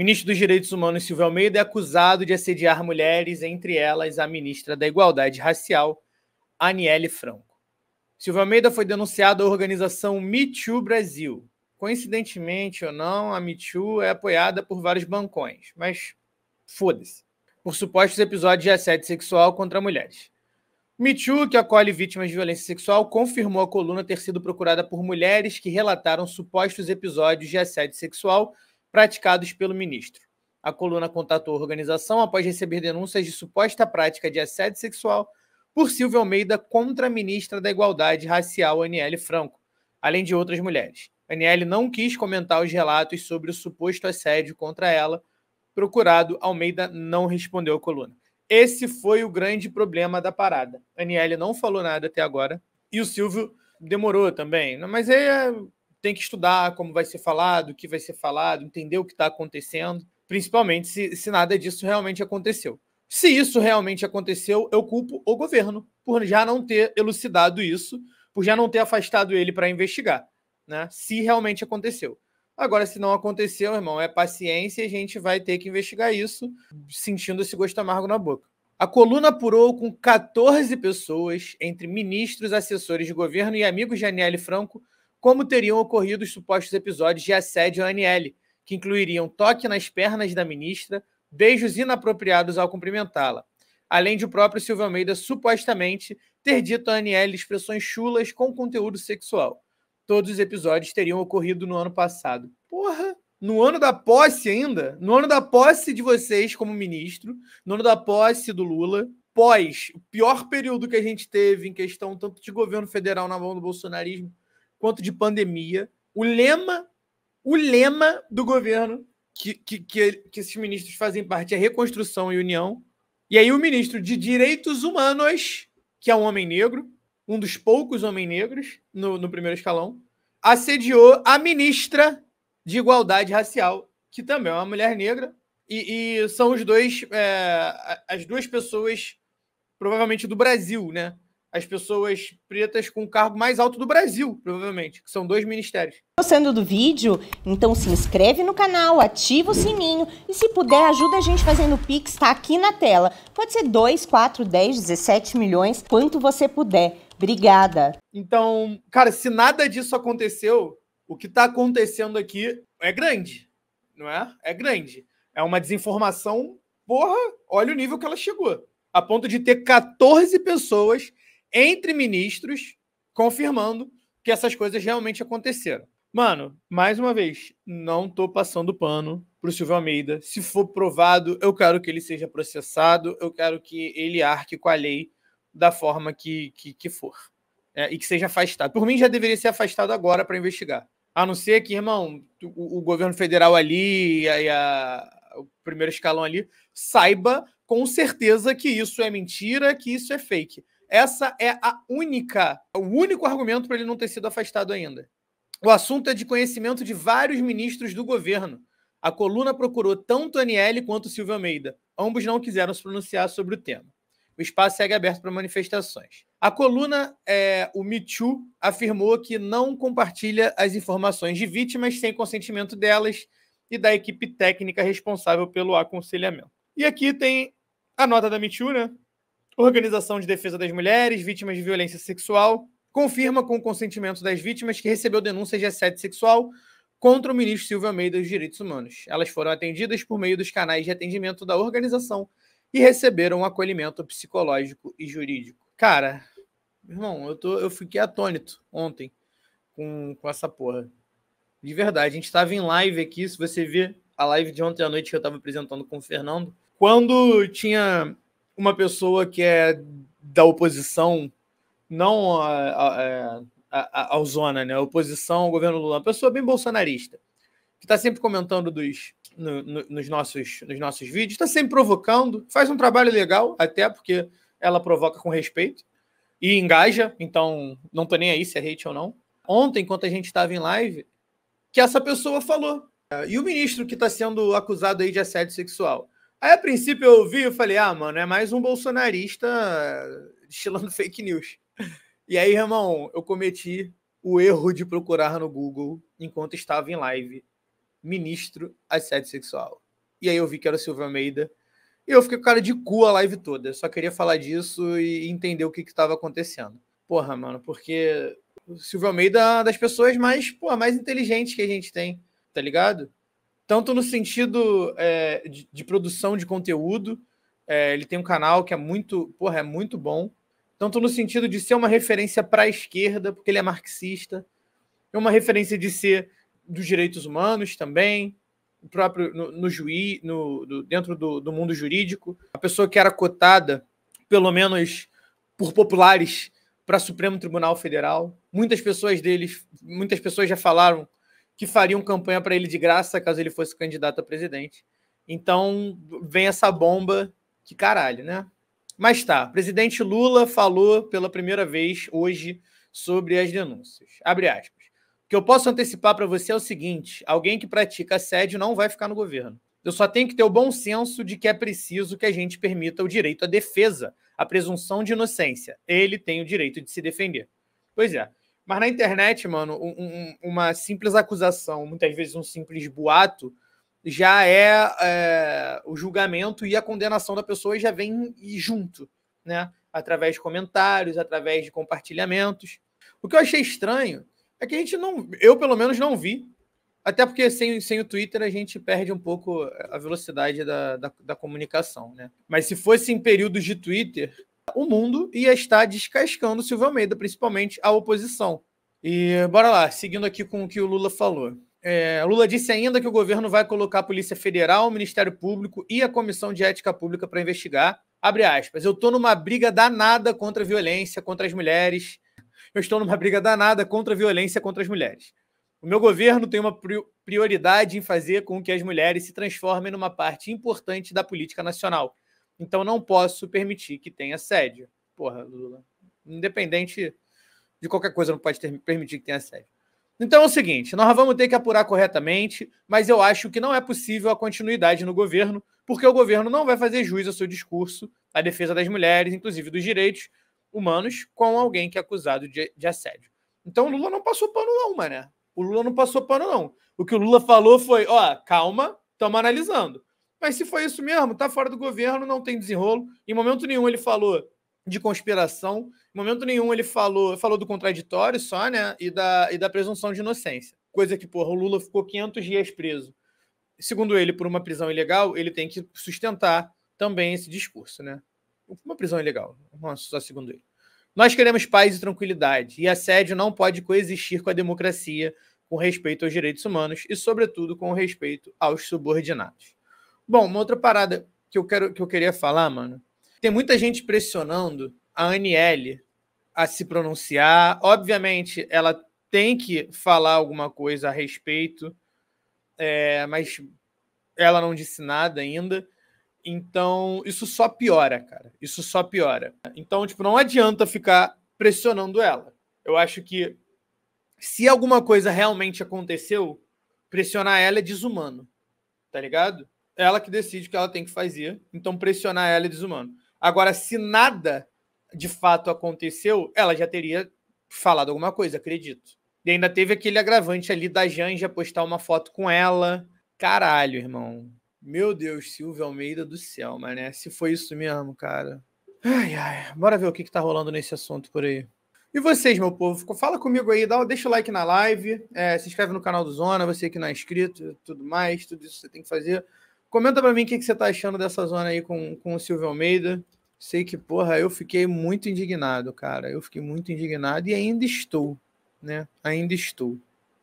Ministro dos Direitos Humanos Silvio Almeida é acusado de assediar mulheres, entre elas a ministra da Igualdade Racial, Aniele Franco. Silvio Almeida foi denunciado à organização Me Too Brasil. Coincidentemente ou não, a Me Too é apoiada por vários bancões, mas foda-se. Por supostos episódios de assédio sexual contra mulheres. Me Too, que acolhe vítimas de violência sexual, confirmou a coluna ter sido procurada por mulheres que relataram supostos episódios de assédio sexual praticados pelo ministro. A coluna contatou a organização após receber denúncias de suposta prática de assédio sexual por Silvio Almeida contra a ministra da Igualdade Racial, Aniele Franco, além de outras mulheres. Aniele não quis comentar os relatos sobre o suposto assédio contra ela. Procurado, Almeida não respondeu à coluna. Esse foi o grande problema da parada. Aniele não falou nada até agora e o Silvio demorou também. Mas é tem que estudar como vai ser falado, o que vai ser falado, entender o que está acontecendo, principalmente se, se nada disso realmente aconteceu. Se isso realmente aconteceu, eu culpo o governo por já não ter elucidado isso, por já não ter afastado ele para investigar, né? Se realmente aconteceu. Agora, se não aconteceu, irmão, é paciência e a gente vai ter que investigar isso sentindo esse gosto amargo na boca. A coluna apurou com 14 pessoas, entre ministros, assessores de governo e amigos de Aniele Franco, como teriam ocorrido os supostos episódios de assédio à Aniele, que incluiriam toque nas pernas da ministra, beijos inapropriados ao cumprimentá-la, além de o próprio Silvio Almeida supostamente ter dito à Aniele expressões chulas com conteúdo sexual. Todos os episódios teriam ocorrido no ano passado. Porra! No ano da posse ainda? No ano da posse de vocês como ministro, no ano da posse do Lula, pós o pior período que a gente teve em questão tanto de governo federal na mão do bolsonarismo, quanto de pandemia, o lema, o lema do governo que, que, que, que esses ministros fazem parte é reconstrução e união. E aí o ministro de Direitos Humanos, que é um homem negro, um dos poucos homens negros no, no primeiro escalão, assediou a ministra de Igualdade Racial, que também é uma mulher negra, e, e são os dois, é, as duas pessoas, provavelmente do Brasil, né? as pessoas pretas com o cargo mais alto do Brasil, provavelmente, que são dois ministérios. Gostando do vídeo? Então se inscreve no canal, ativa o sininho e se puder ajuda a gente fazendo o Pix, tá aqui na tela. Pode ser 2, 4, 10, 17 milhões, quanto você puder. Obrigada. Então, cara, se nada disso aconteceu, o que está acontecendo aqui é grande, não é? É grande. É uma desinformação, porra, olha o nível que ela chegou. A ponto de ter 14 pessoas entre ministros confirmando que essas coisas realmente aconteceram. Mano, mais uma vez, não tô passando pano pro Silvio Almeida. Se for provado, eu quero que ele seja processado, eu quero que ele arque com a lei da forma que, que, que for. É, e que seja afastado. Por mim, já deveria ser afastado agora para investigar. A não ser que, irmão, o, o governo federal ali e o primeiro escalão ali saiba com certeza que isso é mentira, que isso é fake. Essa é a única, o único argumento para ele não ter sido afastado ainda. O assunto é de conhecimento de vários ministros do governo. A coluna procurou tanto Aniele quanto Silvio Almeida. Ambos não quiseram se pronunciar sobre o tema. O espaço segue aberto para manifestações. A coluna, é, o Too, afirmou que não compartilha as informações de vítimas sem consentimento delas e da equipe técnica responsável pelo aconselhamento. E aqui tem a nota da Too, né? Organização de Defesa das Mulheres Vítimas de Violência Sexual confirma com o consentimento das vítimas que recebeu denúncias de assédio sexual contra o ministro Silvio Almeida dos Direitos Humanos. Elas foram atendidas por meio dos canais de atendimento da organização e receberam um acolhimento psicológico e jurídico. Cara, irmão, eu, tô, eu fiquei atônito ontem com, com essa porra. De verdade, a gente estava em live aqui, se você ver a live de ontem à noite que eu estava apresentando com o Fernando, quando tinha uma pessoa que é da oposição, não a, a, é, a, ao Zona, né? oposição ao governo Lula, uma pessoa bem bolsonarista, que está sempre comentando dos, no, no, nos, nossos, nos nossos vídeos, está sempre provocando, faz um trabalho legal, até porque ela provoca com respeito e engaja, então não tô nem aí se é hate ou não. Ontem, enquanto a gente estava em live, que essa pessoa falou. É, e o ministro que está sendo acusado aí de assédio sexual? Aí, a princípio, eu vi e falei, ah, mano, é mais um bolsonarista eh, destilando fake news. E aí, irmão, eu cometi o erro de procurar no Google, enquanto estava em live, ministro assédio sexual. E aí eu vi que era o Silvio Almeida. E eu fiquei com cara de cu a live toda. Eu só queria falar disso e entender o que estava acontecendo. Porra, mano, porque o Silvio Almeida é uma das pessoas mais, porra, mais inteligentes que a gente tem, tá ligado? tanto no sentido é, de, de, produção de conteúdo, é, ele tem um canal que é muito, porra, é muito bom, tanto no sentido de ser uma referência para a esquerda, porque ele é marxista, é uma referência de ser dos direitos humanos também, o próprio no, no juiz, no, do, dentro do, do mundo jurídico, a pessoa que era cotada, pelo menos por populares, para Supremo Tribunal Federal. Muitas pessoas deles, muitas pessoas já falaram que fariam campanha para ele de graça caso ele fosse candidato a presidente. Então vem essa bomba que caralho, né? Mas tá, presidente Lula falou pela primeira vez hoje sobre as denúncias. Abre aspas. O que eu posso antecipar para você é o seguinte: alguém que pratica assédio não vai ficar no governo. Eu só tenho que ter o bom senso de que é preciso que a gente permita o direito à defesa, à presunção de inocência. Ele tem o direito de se defender. Pois é. Mas na internet, mano, um, um, uma simples acusação, muitas vezes um simples boato, já é, é, o julgamento e a condenação da pessoa já vem junto, né? Através de comentários, através de compartilhamentos. O que eu achei estranho é que a gente não, eu pelo menos não vi, até porque sem, sem o Twitter a gente perde um pouco a velocidade da, da, da comunicação, né? Mas se fosse em períodos de Twitter, o mundo e está descascando Silvio Almeida, principalmente a oposição. E bora lá, seguindo aqui com o que o Lula falou. É, Lula disse ainda que o governo vai colocar a Polícia Federal, o Ministério Público e a Comissão de Ética Pública para investigar. Abre aspas. Eu estou numa briga danada contra a violência contra as mulheres. Eu estou numa briga danada contra a violência contra as mulheres. O meu governo tem uma prioridade em fazer com que as mulheres se transformem numa parte importante da política nacional. Então não posso permitir que tenha sede. Porra, Lula. Independente de qualquer coisa, não pode ter, permitir que tenha sede. Então é o seguinte: nós vamos ter que apurar corretamente, mas eu acho que não é possível a continuidade no governo, porque o governo não vai fazer juiz ao seu discurso, à defesa das mulheres, inclusive dos direitos humanos, com alguém que é acusado de, de assédio. Então o Lula não passou pano, não, mané. O Lula não passou pano, não. O que o Lula falou foi: ó, calma, estamos analisando. Mas se foi isso mesmo, está fora do governo, não tem desenrolo. Em momento nenhum ele falou de conspiração, em momento nenhum ele falou, falou do contraditório só, né? E da, e da presunção de inocência. Coisa que, porra, o Lula ficou 500 dias preso. Segundo ele, por uma prisão ilegal, ele tem que sustentar também esse discurso, né? Uma prisão ilegal, é só segundo ele. Nós queremos paz e tranquilidade, e assédio não pode coexistir com a democracia, com respeito aos direitos humanos e, sobretudo, com respeito aos subordinados. Bom, uma outra parada que eu, quero, que eu queria falar, mano. Tem muita gente pressionando a Aniele a se pronunciar. Obviamente, ela tem que falar alguma coisa a respeito, é, mas ela não disse nada ainda. Então, isso só piora, cara. Isso só piora. Então, tipo, não adianta ficar pressionando ela. Eu acho que se alguma coisa realmente aconteceu, pressionar ela é desumano. Tá ligado? ela que decide o que ela tem que fazer, então pressionar ela é desumano. Agora, se nada de fato aconteceu, ela já teria falado alguma coisa, acredito. E ainda teve aquele agravante ali da Janja postar uma foto com ela. Caralho, irmão. Meu Deus, Silvio Almeida do céu, mané. Se foi isso mesmo, cara. Ai, ai. Bora ver o que, que tá rolando nesse assunto por aí. E vocês, meu povo, fala comigo aí, dá, deixa o like na live, é, se inscreve no canal do Zona, você que não é inscrito, tudo mais, tudo isso você tem que fazer. Comenta para mim o que, que você tá achando dessa zona aí com, com o Silvio Almeida. Sei que, porra, eu fiquei muito indignado, cara. Eu fiquei muito indignado e ainda estou, né? Ainda estou.